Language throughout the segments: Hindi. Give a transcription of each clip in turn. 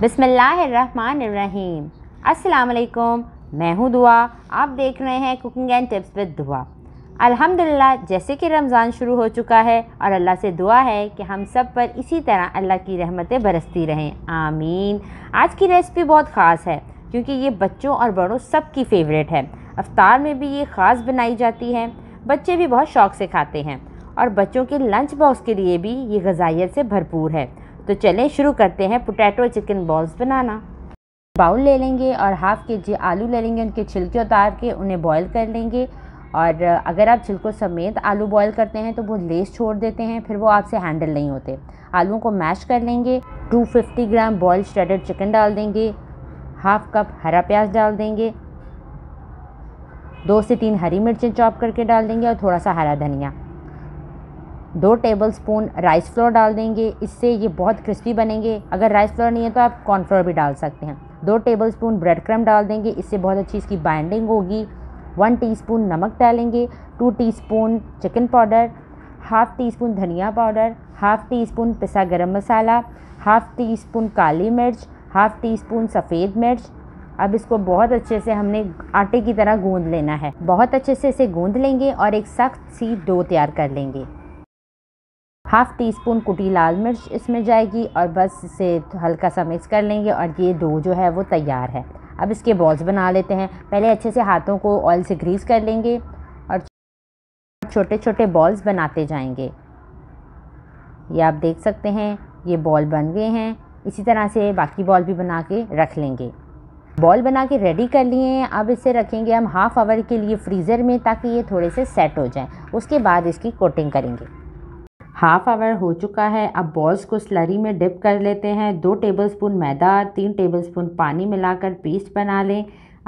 बिसमीम असलकुम मैं हूँ दुआ आप देख रहे हैं कुकिंग एंड टिप्स विद दुआ अल्हम्दुलिल्लाह जैसे कि रमज़ान शुरू हो चुका है और अल्लाह से दुआ है कि हम सब पर इसी तरह अल्लाह की रहमतें बरसती रहें आमीन आज की रेसिपी बहुत ख़ास है क्योंकि ये बच्चों और बड़ों सब की फेवरेट है अफ्तार में भी ये ख़ास बनाई जाती है बच्चे भी बहुत शौक़ से खाते हैं और बच्चों के लंच बॉक्स के लिए भी ये गजाइत से भरपूर है तो चले शुरू करते हैं पोटैटो चिकन बॉल्स बनाना बाउल ले लेंगे और हाफ़ के जी आलू ले लेंगे उनके छिलके उतार के उन्हें बॉईल कर लेंगे और अगर आप छिलकों समेत आलू बॉईल करते हैं तो वो लेस छोड़ देते हैं फिर वो आपसे हैंडल नहीं होते आलूओं को मैश कर लेंगे 250 ग्राम बॉयल श्रेडेड चिकन डाल देंगे हाफ कप हरा प्याज डाल देंगे दो से तीन हरी मिर्चें चॉप करके डाल देंगे और थोड़ा सा हरा धनिया दो टेबलस्पून राइस फ्लोर डाल देंगे इससे ये बहुत क्रिस्पी बनेंगे अगर राइस फ्लोर नहीं है तो आप कॉर्नफ्लोर भी डाल सकते हैं दो टेबलस्पून ब्रेड क्रम डाल देंगे इससे बहुत अच्छी इसकी बाइंडिंग होगी वन टीस्पून नमक डालेंगे two teaspoon chicken powder half teaspoon धनिया पाउडर हाफ़ टी स्पून पिसा garam masala half teaspoon काली मिर्च हाफ़ टी स्पून सफ़ेद मिर्च अब इसको बहुत अच्छे से हमने आटे की तरह गूंद लेना है बहुत अच्छे से इसे गूंद लेंगे और एक सख्त सी डो तैयार कर लेंगे हाफ़ टी स्पून कुटी लाल मिर्च इसमें जाएगी और बस इसे हल्का सा मिक्स कर लेंगे और ये दो जो है वो तैयार है अब इसके बॉल्स बना लेते हैं पहले अच्छे से हाथों को ऑयल से ग्रीस कर लेंगे और छोटे छोटे बॉल्स बनाते जाएंगे ये आप देख सकते हैं ये बॉल बन गए हैं इसी तरह से बाकी बॉल भी बना के रख लेंगे बॉल बना के रेडी कर लिए हैं अब इसे रखेंगे हम हाफ़ आवर के लिए फ्रीज़र में ताकि ये थोड़े से सेट हो जाए उसके बाद इसकी कोटिंग करेंगे हाफ आवर हो चुका है अब बॉल्स को स्लरी में डिप कर लेते हैं दो टेबलस्पून मैदा तीन टेबलस्पून पानी मिलाकर पेस्ट बना लें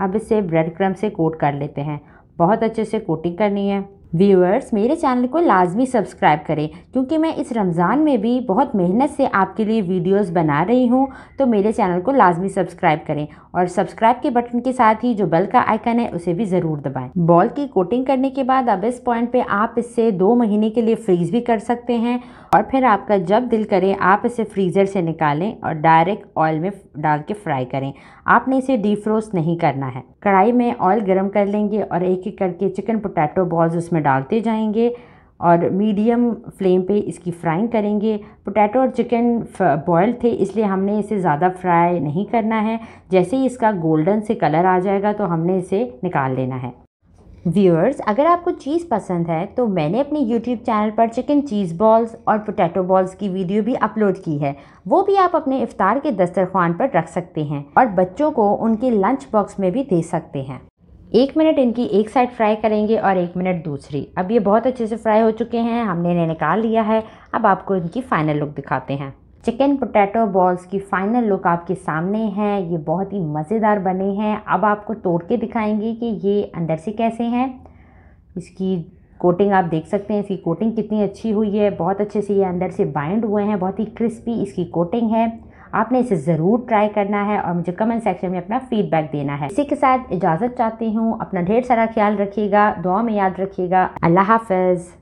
अब इसे ब्रेड क्रम से कोट कर लेते हैं बहुत अच्छे से कोटिंग करनी है व्यूअर्स मेरे चैनल को लाजमी सब्सक्राइब करें क्योंकि मैं इस रमज़ान में भी बहुत मेहनत से आपके लिए वीडियोस बना रही हूं तो मेरे चैनल को लाजमी सब्सक्राइब करें और सब्सक्राइब के बटन के साथ ही जो बेल का आइकन है उसे भी ज़रूर दबाएं बॉल की कोटिंग करने के बाद अब इस पॉइंट पे आप इससे दो महीने के लिए फ्रीज़ भी कर सकते हैं और फिर आपका जब दिल करें आप इसे फ्रीज़र से निकालें और डायरेक्ट ऑयल में डाल के फ्राई करें आपने इसे डीफ्रोस्ट नहीं करना है कढ़ाई में ऑयल गर्म कर लेंगे और एक एक करके चिकन पोटैटो बॉल्स उसमें इसमें डालते जाएंगे और मीडियम फ्लेम पे इसकी फ्राइंग करेंगे पोटैटो और चिकन बॉयल थे इसलिए हमने इसे ज़्यादा फ्राई नहीं करना है जैसे ही इसका गोल्डन से कलर आ जाएगा तो हमने इसे निकाल लेना है व्यूअर्स अगर आपको चीज़ पसंद है तो मैंने अपने यूट्यूब चैनल पर चिकन चीज़ बॉल्स और पोटैटो बॉल्स की वीडियो भी अपलोड की है वो भी आप अपने इफ़ार के दस्तरखान पर रख सकते हैं और बच्चों को उनके लंच बॉक्स में भी दे सकते हैं एक मिनट इनकी एक साइड फ्राई करेंगे और एक मिनट दूसरी अब ये बहुत अच्छे से फ्राई हो चुके हैं हमने इन्हें निकाल लिया है अब आपको इनकी फ़ाइनल लुक दिखाते हैं चिकन पोटैटो बॉल्स की फ़ाइनल लुक आपके सामने है ये बहुत ही मज़ेदार बने हैं अब आपको तोड़ के दिखाएंगे कि ये अंदर से कैसे हैं इसकी कोटिंग आप देख सकते हैं इसकी कोटिंग कितनी अच्छी हुई है बहुत अच्छे से ये अंदर से बाइंड हुए हैं बहुत ही क्रिस्पी इसकी कोटिंग है आपने इसे ज़रूर ट्राई करना है और मुझे कमेंट सेक्शन में अपना फीडबैक देना है इसी के साथ इजाज़त चाहती हूँ अपना ढेर सारा ख्याल रखिएगा दुआ में याद रखिएगा अल्लाह हाफिज़